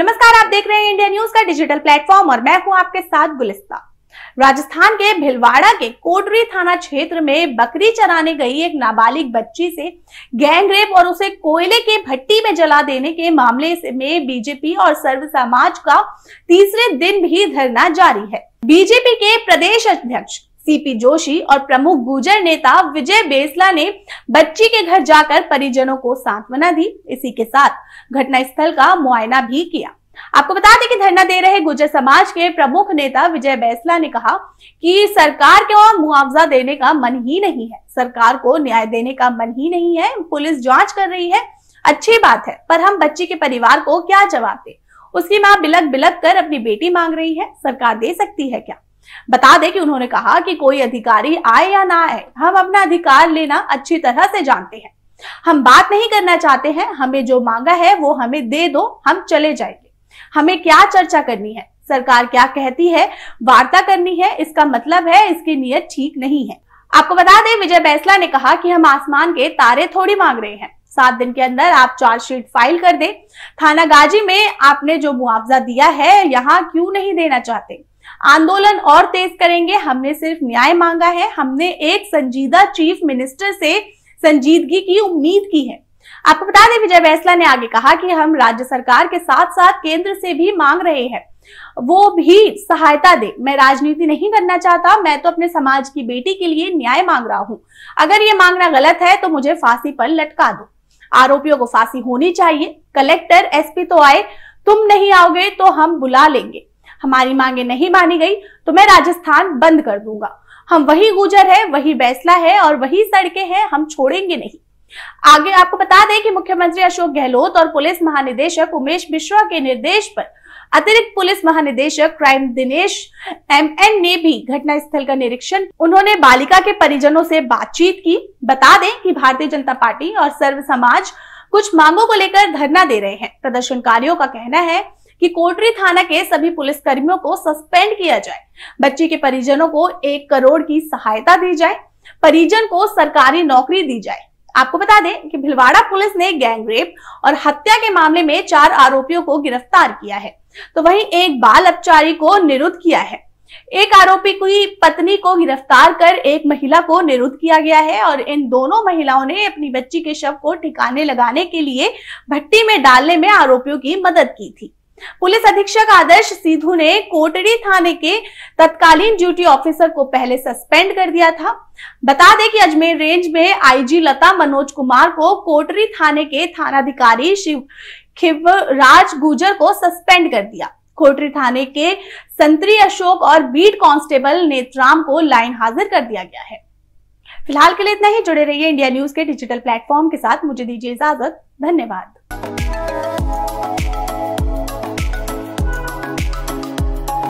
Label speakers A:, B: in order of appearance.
A: नमस्कार आप देख रहे हैं इंडिया न्यूज का डिजिटल प्लेटफॉर्म और मैं हूं आपके साथ गुलिस्ता राजस्थान के भिलवाड़ा के कोटरी थाना क्षेत्र में बकरी चराने गई एक नाबालिग बच्ची से गैंगरेप और उसे कोयले के भट्टी में जला देने के मामले में बीजेपी और सर्व समाज का तीसरे दिन भी धरना जारी है बीजेपी के प्रदेश अध्यक्ष सीपी जोशी और प्रमुख गुर्जर नेता विजय बेसला ने बच्ची के घर जाकर परिजनों को सांत्वना दी इसी के साथ घटनास्थल का मुआयना भी किया आपको बता दें कि धरना दे रहे गुजर समाज के प्रमुख नेता विजय बैसला ने कहा कि सरकार को मुआवजा देने का मन ही नहीं है सरकार को न्याय देने का मन ही नहीं है पुलिस जांच कर रही है अच्छी बात है पर हम बच्ची के परिवार को क्या जवाब दें उसकी माँ बिलक बिलक कर अपनी बेटी मांग रही है सरकार दे सकती है क्या बता दें कि उन्होंने कहा कि कोई अधिकारी आए या ना आए हम अपना अधिकार लेना अच्छी तरह से जानते हैं हम बात नहीं करना चाहते हैं हमें जो मांगा है वो हमें दे दो हम चले जाएंगे हमें क्या चर्चा करनी है सरकार क्या कहती है वार्ता करनी है इसका मतलब है इसकी नीयत ठीक नहीं है आपको बता दें विजय बैसला ने कहा कि हम आसमान के तारे थोड़ी मांग रहे हैं सात दिन के अंदर आप चार्जशीट फाइल कर दें थाना गाजी में आपने जो मुआवजा दिया है यहाँ क्यों नहीं देना चाहते आंदोलन और तेज करेंगे हमने सिर्फ न्याय मांगा है हमने एक संजीदा चीफ मिनिस्टर से संजीदगी की उम्मीद की है आपको बता दें विजय बैसला ने आगे कहा कि हम राज्य सरकार के साथ साथ केंद्र से भी मांग रहे हैं वो भी सहायता दे मैं राजनीति नहीं करना चाहता मैं तो अपने समाज की बेटी के लिए न्याय मांग रहा हूं अगर ये मांगना गलत है तो मुझे फांसी पर लटका दो आरोपियों को फांसी होनी चाहिए कलेक्टर एसपी तो आए तुम नहीं आओगे तो हम बुला लेंगे हमारी मांगे नहीं मानी गई तो मैं राजस्थान बंद कर दूंगा हम वही गुजर है वही बैसला है और वही सड़कें हैं हम छोड़ेंगे नहीं आगे आपको बता दें कि मुख्यमंत्री अशोक गहलोत और पुलिस महानिदेशक उमेश मिश्रा के निर्देश पर अतिरिक्त पुलिस महानिदेशक क्राइम दिनेश एमएन ने भी घटनास्थल का निरीक्षण उन्होंने बालिका के परिजनों से बातचीत की बता दें कि भारतीय जनता पार्टी और सर्व समाज कुछ मांगों को लेकर धरना दे रहे हैं प्रदर्शनकारियों का कहना है कि कोटरी थाना के सभी पुलिसकर्मियों को सस्पेंड किया जाए बच्ची के परिजनों को एक करोड़ की सहायता दी जाए परिजन को सरकारी नौकरी दी जाए आपको बता दें कि भिलवाड़ा पुलिस ने गैंगरेप और हत्या के मामले में चार आरोपियों को गिरफ्तार किया है तो वहीं एक बाल अपचारी को निरुद्ध किया है एक आरोपी की पत्नी को गिरफ्तार कर एक महिला को निरुद्ध किया गया है और इन दोनों महिलाओं ने अपनी बच्ची के शव को ठिकाने लगाने के लिए भट्टी में डालने में आरोपियों की मदद की थी पुलिस अधीक्षक आदर्श सिद्धू ने कोटड़ी थाने के तत्कालीन ड्यूटी ऑफिसर को पहले सस्पेंड कर दिया था बता दें कि अजमेर रेंज में आईजी लता मनोज कुमार को कोटरी थाने के थानाधिकारी शिव खिवराज गुजर को सस्पेंड कर दिया कोटरी थाने के संतरी अशोक और बीट कांस्टेबल नेत्राम को लाइन हाजिर कर दिया गया है फिलहाल के लिए इतना ही जुड़े रहिए इंडिया न्यूज के डिजिटल प्लेटफॉर्म के साथ मुझे दीजिए इजाजत धन्यवाद